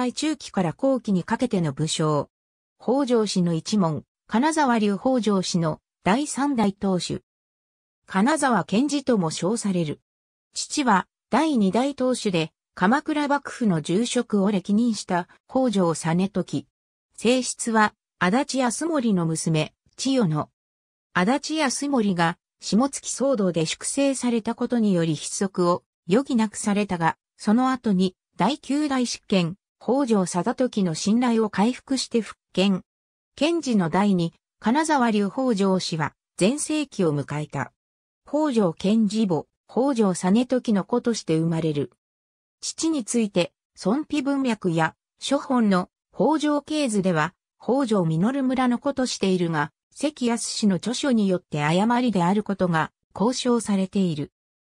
代中期から後期にかけての武将。北条氏の一門、金沢流北条氏の第三代当主。金沢賢治とも称される。父は第二代当主で、鎌倉幕府の住職を歴任した北条実時。正室は、足立康盛の娘、千代の。足立康盛が、下月騒動で粛清されたことにより筆則を余儀なくされたが、その後に第九代執権、北条貞時の信頼を回復して復権。賢治の代に、金沢流北条氏は、前世紀を迎えた。北条賢治母、北条実時の子として生まれる。父について、孫卑文脈や、諸本の北条経図では、北条実村の子としているが、関康氏の著書によって誤りであることが交渉されている。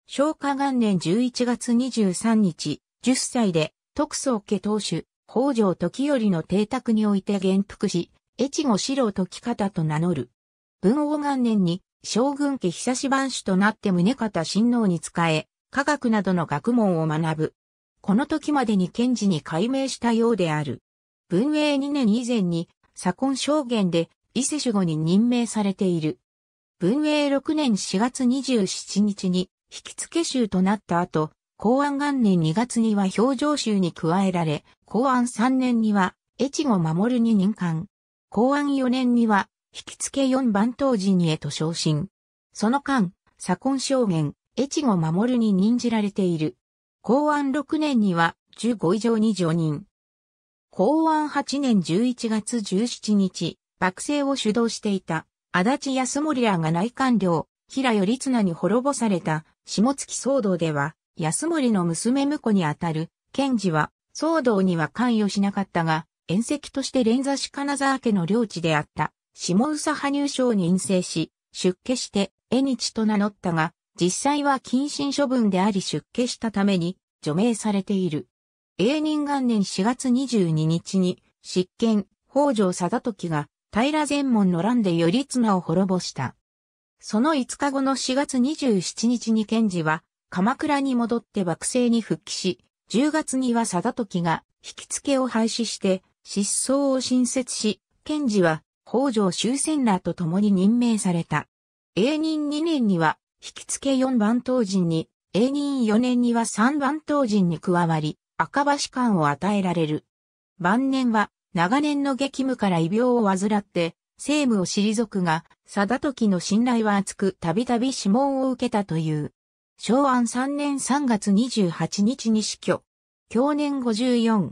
昭和元年11月23日、10歳で徳宗家当主、北条時頼の邸宅において元服し、越後四郎時方と名乗る。文王元年に、将軍家久志番主となって宗方親王に仕え、科学などの学問を学ぶ。この時までに賢治に改名したようである。文永2年以前に、左近証言で、伊勢守護に任命されている。文永6年4月27日に、引付衆となった後、公安元年2月には表情集に加えられ、公安3年には、越後守に任官。公安4年には、引き付け4番当時にへと昇進。その間、左近証言、越後守に任じられている。公安6年には、15以上に上任。公安8年11月17日、幕政を主導していた、足立康盛らが内官僚、平頼綱に滅ぼされた、下月騒動では、安森の娘婿にあたる、賢治は、騒動には関与しなかったが、遠戚として連座し金沢家の領地であった、下宇佐派入賞に陰性し、出家して、縁日と名乗ったが、実際は謹慎処分であり出家したために、除名されている。永仁元年4月22日に、執権、北条貞時が、平前門の乱で頼綱を滅ぼした。その5日後の4月27日に賢治は、鎌倉に戻って幕政に復帰し、10月には貞時が引き付けを廃止して失踪を新設し、賢治は北条終戦らと共に任命された。永仁2年には引き付け4番当人に、永仁4年には3番当人に加わり、赤橋官を与えられる。晩年は長年の激務から異病を患って、政務を退くが、貞時の信頼は厚くたびたび諮問を受けたという。昭安3年3月28日に死去。去年54。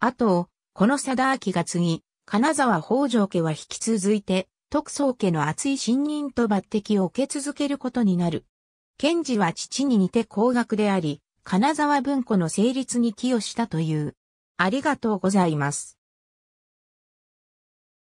あと、この貞明が次、金沢北条家は引き続いて、徳宗家の厚い信任と抜擢を受け続けることになる。賢治は父に似て高額であり、金沢文庫の成立に寄与したという。ありがとうございます。